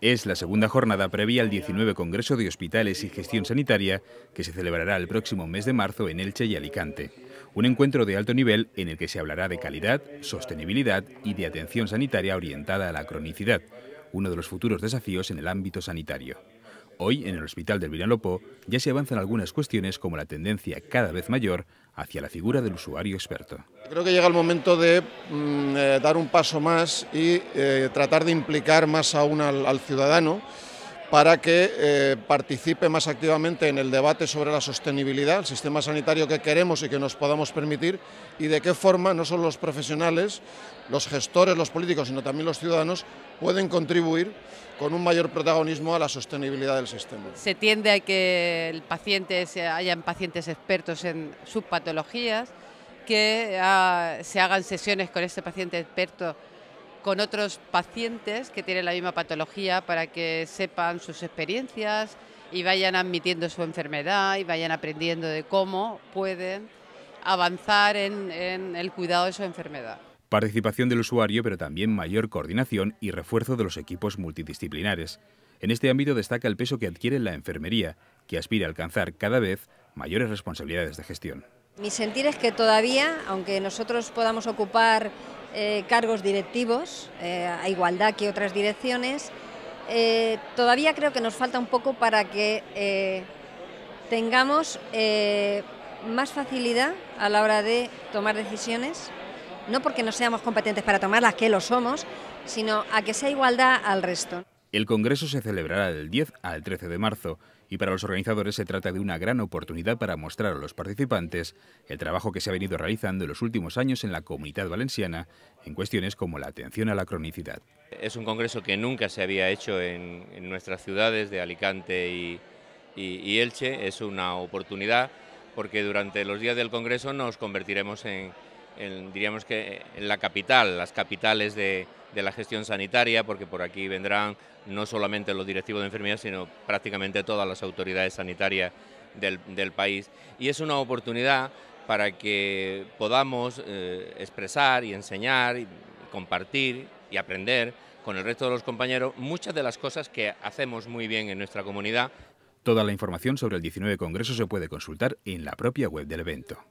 Es la segunda jornada previa al 19 Congreso de Hospitales y Gestión Sanitaria que se celebrará el próximo mes de marzo en Elche y Alicante. Un encuentro de alto nivel en el que se hablará de calidad, sostenibilidad y de atención sanitaria orientada a la cronicidad, uno de los futuros desafíos en el ámbito sanitario. Hoy, en el Hospital del Villalopó, ya se avanzan algunas cuestiones como la tendencia cada vez mayor hacia la figura del usuario experto. Creo que llega el momento de mm, eh, dar un paso más y eh, tratar de implicar más aún al ciudadano para que eh, participe más activamente en el debate sobre la sostenibilidad, el sistema sanitario que queremos y que nos podamos permitir, y de qué forma no solo los profesionales, los gestores, los políticos, sino también los ciudadanos pueden contribuir con un mayor protagonismo a la sostenibilidad del sistema. Se tiende a que el paciente, hayan pacientes expertos en sus patologías, que ah, se hagan sesiones con este paciente experto con otros pacientes que tienen la misma patología para que sepan sus experiencias y vayan admitiendo su enfermedad y vayan aprendiendo de cómo pueden avanzar en, el cuidado de su enfermedad participación del usuario, pero también mayor coordinación y refuerzo de los equipos multidisciplinares. En este ámbito destaca el peso que adquiere la enfermería, que aspira a alcanzar cada vez mayores responsabilidades de gestión. Mi sentir es que todavía, aunque nosotros podamos ocupar eh, cargos directivos, eh, a igualdad que otras direcciones. Eh, todavía creo que nos falta un poco para que tengamos más facilidad a la hora de tomar decisiones, no porque no seamos competentes para tomarlas, que lo somos, sino a que sea igualdad al resto. El Congreso se celebrará del 10 al 13 de marzo y para los organizadores se trata de una gran oportunidad para mostrar a los participantes el trabajo que se ha venido realizando en los últimos años en la comunidad valenciana en cuestiones como la atención a la cronicidad. Es un congreso que nunca se había hecho en, nuestras ciudades de Alicante y Elche, es una oportunidad porque durante los días del congreso nos convertiremos en en, diríamos que en la capital, las capitales de, la gestión sanitaria, porque por aquí vendrán no solamente los directivos de enfermería, sino prácticamente todas las autoridades sanitarias del, país. Y es una oportunidad para que podamos eh, expresar y enseñar, y compartir y aprender con el resto de los compañeros muchas de las cosas que hacemos muy bien en nuestra comunidad. Toda la información sobre el 19 Congreso se puede consultar en la propia web del evento.